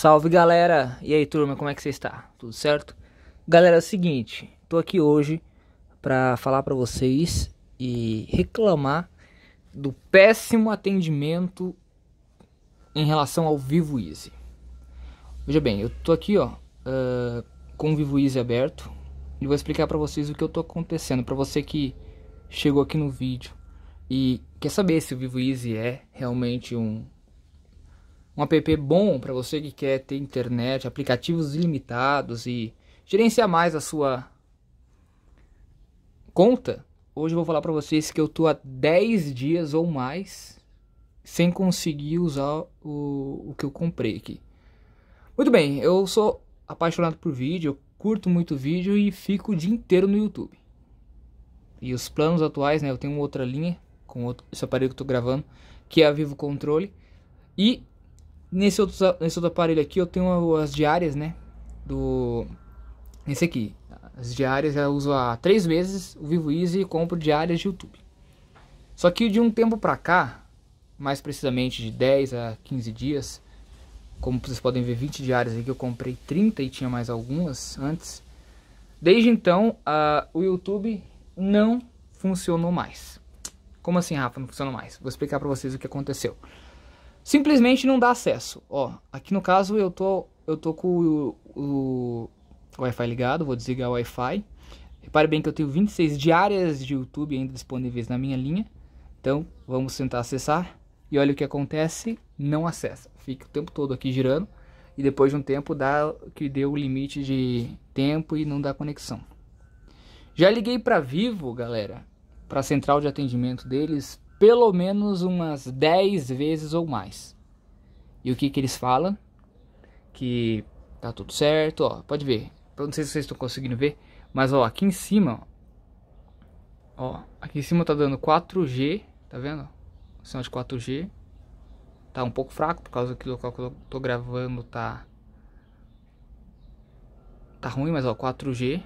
Salve galera! E aí turma, como é que você está? Tudo certo? Galera, é o seguinte, tô aqui hoje para falar para vocês e reclamar do péssimo atendimento em relação ao Vivo Easy. Veja bem, eu tô aqui ó, uh, com o Vivo Easy aberto e vou explicar para vocês o que eu tô acontecendo, para você que chegou aqui no vídeo e quer saber se o Vivo Easy é realmente um um app bom para você que quer ter internet, aplicativos ilimitados e gerenciar mais a sua conta, hoje eu vou falar para vocês que eu tô há 10 dias ou mais sem conseguir usar o, o que eu comprei aqui. Muito bem, eu sou apaixonado por vídeo, curto muito vídeo e fico o dia inteiro no YouTube. E os planos atuais, né, eu tenho outra linha com outro, esse aparelho que eu tô gravando, que é a Vivo Controle. E Nesse outro, nesse outro aparelho aqui eu tenho as diárias, né? Do. Nesse aqui. As diárias eu uso há três meses o Vivo Easy e compro diárias de YouTube. Só que de um tempo pra cá, mais precisamente de 10 a 15 dias, como vocês podem ver, 20 diárias aqui eu comprei 30 e tinha mais algumas antes. Desde então, a, o YouTube não funcionou mais. Como assim, Rafa? Não funcionou mais? Vou explicar para vocês o que aconteceu simplesmente não dá acesso. Ó, aqui no caso eu tô, eu tô com o, o, Wi-Fi ligado, vou desligar o Wi-Fi. Repare bem que eu tenho 26 diárias de YouTube ainda disponíveis na minha linha. Então, vamos tentar acessar. E olha o que acontece, não acessa. Fica o tempo todo aqui girando. E depois de um tempo dá que deu o limite de tempo e não dá conexão. Já liguei para Vivo, galera, para a central de atendimento deles, pelo menos umas 10 vezes ou mais. E o que, que eles falam? Que tá tudo certo, ó, pode ver. Eu não sei se vocês estão conseguindo ver, mas ó, aqui em cima, ó, aqui em cima tá dando 4G, tá vendo? Sinal de 4G. Tá um pouco fraco por causa que o local que eu tô gravando tá tá ruim, mas ó, 4G.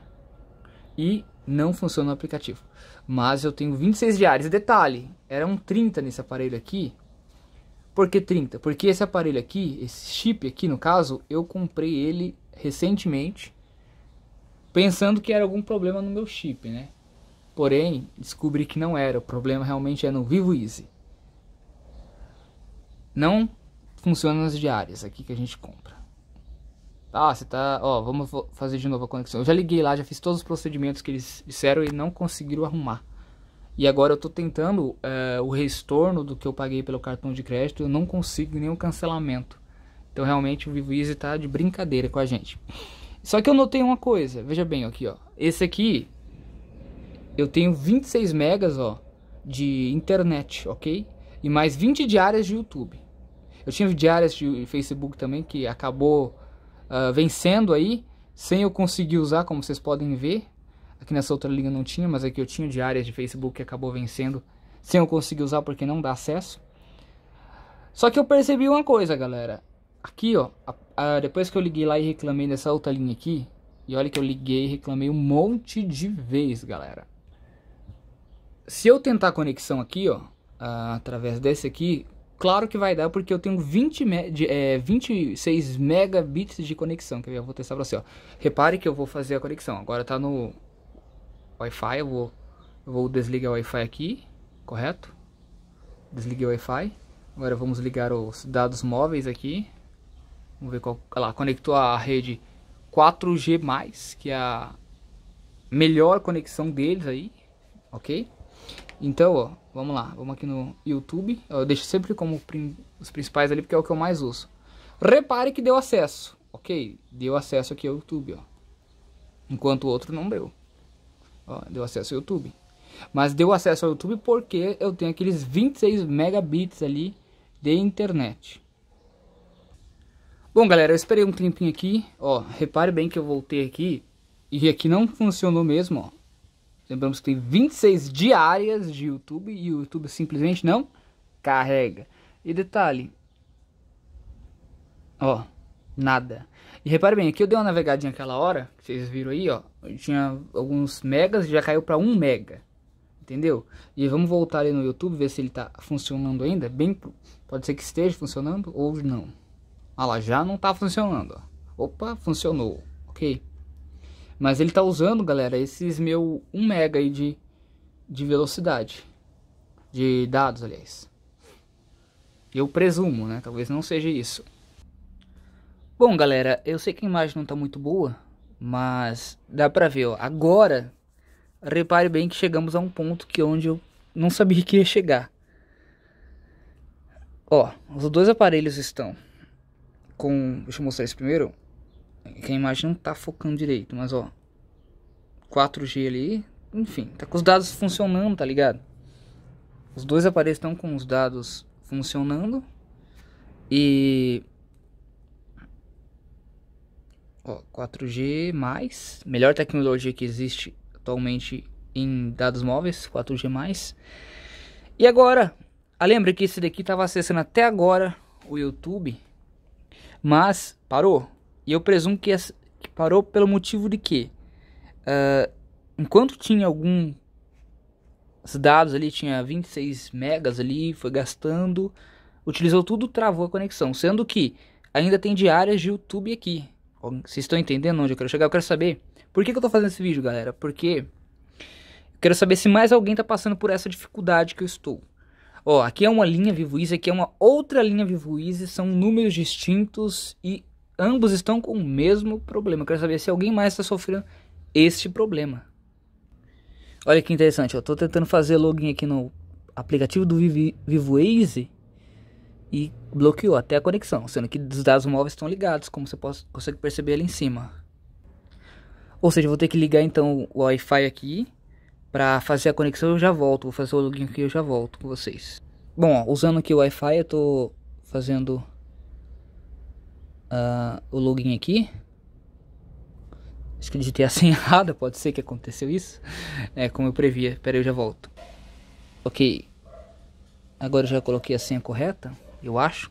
E não funciona o aplicativo. Mas eu tenho 26 diários. Detalhe, era um 30 nesse aparelho aqui. Por que 30? Porque esse aparelho aqui, esse chip aqui no caso, eu comprei ele recentemente, pensando que era algum problema no meu chip, né? Porém, descobri que não era. O problema realmente é no Vivo Easy. Não funciona nas diárias aqui que a gente compra. Ah, você tá. Ó, vamos fazer de novo a conexão. Eu já liguei lá, já fiz todos os procedimentos que eles disseram e não conseguiram arrumar. E agora eu tô tentando é, o retorno do que eu paguei pelo cartão de crédito, eu não consigo nenhum cancelamento. Então realmente o Vivo Easy tá de brincadeira com a gente. Só que eu notei uma coisa, veja bem aqui, ó. Esse aqui eu tenho 26 megas, ó, de internet, OK? E mais 20 diárias de YouTube. Eu tinha diárias de Facebook também que acabou uh, vencendo aí, sem eu conseguir usar, como vocês podem ver. Aqui nessa outra liga não tinha, mas aqui eu tinha de áreas de Facebook que acabou vencendo, sem eu conseguir usar porque não dá acesso. Só que eu percebi uma coisa, galera. Aqui, ó, a, a, depois que eu liguei lá e reclamei dessa outra linha aqui, e olha que eu liguei e reclamei um monte de vez, galera. Se eu tentar a conexão aqui, ó, ah, através desse aqui, Claro que vai dar, porque eu tenho 20 me de, é, 26 megabits de conexão. Que eu vou testar pra você, ó. Repare que eu vou fazer a conexão. Agora tá no Wi-Fi, eu vou, eu vou desligar o Wi-Fi aqui, correto? Desliguei o Wi-Fi. Agora vamos ligar os dados móveis aqui. Vamos ver qual... Olha lá, conectou a rede 4G+, que é a melhor conexão deles aí, ok? Então, ó, Vamos lá, vamos aqui no YouTube. Eu deixo sempre como os principais ali, porque é o que eu mais uso. Repare que deu acesso, ok? Deu acesso aqui ao YouTube, ó. Enquanto o outro não deu. Ó, deu acesso ao YouTube. Mas deu acesso ao YouTube porque eu tenho aqueles 26 megabits ali de internet. Bom, galera, eu esperei um tempinho aqui. Ó, repare bem que eu voltei aqui. E aqui não funcionou mesmo, ó. Lembramos que tem 26 diárias de YouTube e o YouTube simplesmente não carrega. E detalhe, ó, nada. E repare bem, aqui eu dei uma navegadinha aquela hora, que vocês viram aí, ó, tinha alguns megas e já caiu para 1 mega. Entendeu? E vamos voltar ali no YouTube, ver se ele tá funcionando ainda, bem, pode ser que esteja funcionando ou não. Ah lá, já não tá funcionando, ó. Opa, funcionou. OK. Mas ele tá usando, galera, esses meu 1 mega aí de, de velocidade. De dados, aliás. Eu presumo, né? Talvez não seja isso. Bom, galera, eu sei que a imagem não tá muito boa, mas dá pra ver, ó. Agora, repare bem que chegamos a um ponto que é onde eu não sabia que ia chegar. Ó, os dois aparelhos estão com... Deixa eu mostrar isso primeiro que a imagem não tá focando direito, mas ó, 4G ali, enfim, tá com os dados funcionando, tá ligado? Os dois aparelhos estão com os dados funcionando e ó, 4G mais, melhor tecnologia que existe atualmente em dados móveis, 4G mais. E agora, ah, lembra que esse daqui estava acessando até agora o YouTube, mas parou. E eu presumo que, essa, que parou pelo motivo de que, uh, ah, enquanto tinha alguns dados ali, tinha 26 megas ali, foi gastando, utilizou tudo, travou a conexão. Sendo que ainda tem diárias de YouTube aqui. Vocês estão entendendo onde eu quero chegar? Eu quero saber por que, que eu estou fazendo esse vídeo, galera. Porque eu quero saber se mais alguém está passando por essa dificuldade que eu estou. Ó, aqui é uma linha Vivo Easy, aqui é uma outra linha Vivo Easy, são números distintos e ambos estão com o mesmo problema. Eu quero saber se alguém mais está sofrendo este problema. Olha que interessante, eu estou tentando fazer login aqui no aplicativo do Vivo Easy e bloqueou até a conexão, sendo que os dados móveis estão ligados, como você pode, consegue perceber ali em cima. Ou seja, vou ter que ligar então o Wi-Fi aqui para fazer a conexão, eu já volto, vou fazer o login aqui, eu já volto com vocês. Bom, ó, usando aqui o Wi-Fi, eu estou fazendo uh, o login aqui. Acho que digitei a assim senha errada, pode ser que aconteceu isso. É como eu previa. Pera aí, eu já volto. Ok. Agora eu já coloquei a senha correta, eu acho.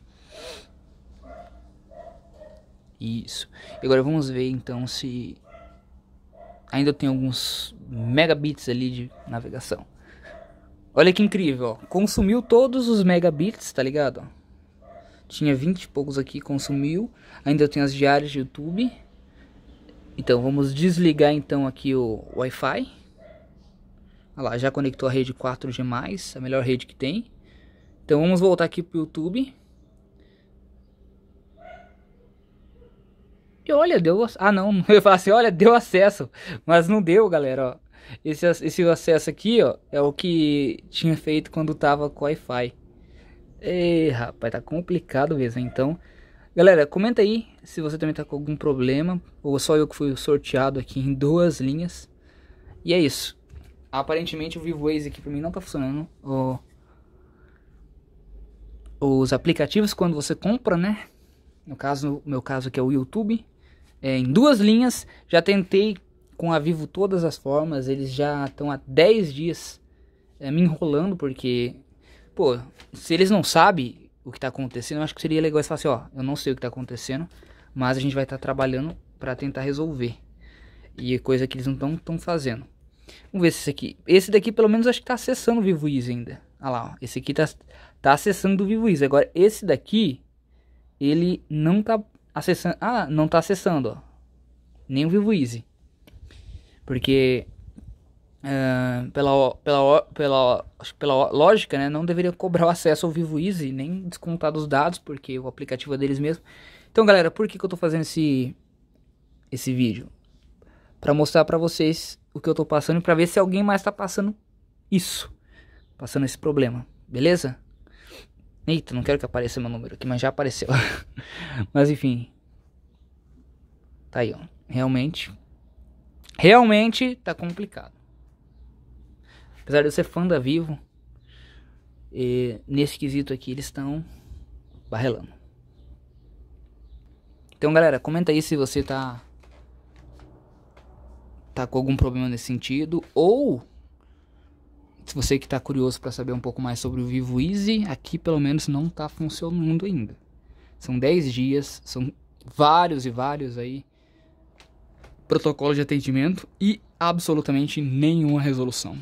Isso. E agora vamos ver então se ainda tem alguns megabits ali de navegação. Olha que incrível, ó. Consumiu todos os megabits, tá ligado? Tinha 20 e poucos aqui, consumiu. Ainda tenho as diárias de YouTube. Então vamos desligar então aqui o Wi-Fi. Olha lá, já conectou a rede 4G+, a melhor rede que tem. Então vamos voltar aqui pro YouTube. E olha, deu... Ah não, eu ia falar assim, olha, deu acesso. Mas não deu, galera, ó. Esse, esse acesso aqui, ó, é o que tinha feito quando tava com Wi-Fi. Ei, rapaz, tá complicado mesmo. Então, galera, comenta aí se você também tá com algum problema. Ou só eu que fui sorteado aqui em duas linhas. E é isso. Aparentemente o Vivo Waze aqui pra mim não tá funcionando. O... Os aplicativos quando você compra, né? No caso, no meu caso que é o YouTube. É, em duas linhas, já tentei com a Vivo todas as formas. Eles já estão há 10 dias é, me enrolando porque Pô, se eles não sabem o que tá acontecendo, eu acho que seria legal eles falar assim, ó, eu não sei o que tá acontecendo, mas a gente vai estar tá trabalhando para tentar resolver. E é coisa que eles não estão fazendo. Vamos ver se esse aqui. Esse daqui, pelo menos, acho que tá acessando o Vivo Easy ainda. Olha lá, ó. Esse aqui tá, tá acessando o Vivo Easy. Agora, esse daqui, ele não tá acessando. Ah, não tá acessando, ó. Nem o Vivo Easy. Porque Uh, pela, pela, pela, pela lógica, né, não deveria cobrar o acesso ao Vivo Easy, nem descontar dos dados, porque o aplicativo é deles mesmo. Então, galera, por que, que eu estou fazendo esse, esse vídeo? Para mostrar para vocês o que eu estou passando e para ver se alguém mais está passando isso, passando esse problema, beleza? Eita, não quero que apareça meu número aqui, mas já apareceu. mas enfim. Tá aí, ó. Realmente. Realmente tá complicado. Apesar de eu ser fã da Vivo, e nesse quesito aqui eles estão barrelando. Então, galera, comenta aí se você tá tá com algum problema nesse sentido ou se você que está curioso para saber um pouco mais sobre o Vivo Easy, aqui pelo menos não está funcionando ainda. São 10 dias, são vários e vários aí protocolos de atendimento e absolutamente nenhuma resolução.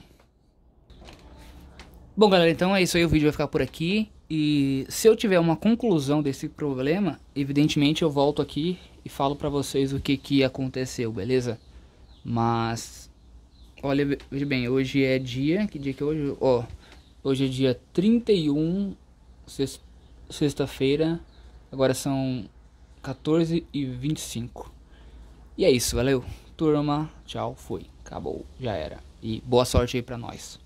Bom, galera, então é isso aí. O vídeo vai ficar por aqui. E se eu tiver uma conclusão desse problema, evidentemente eu volto aqui e falo pra vocês o que, que aconteceu, beleza? Mas, olha, veja bem, hoje é dia... Que dia que é hoje? Ó, hoje é dia 31, sexta-feira. Agora são 14 e 25. E é isso, valeu. Turma, tchau, fui. Acabou, já era. E boa sorte aí pra nós.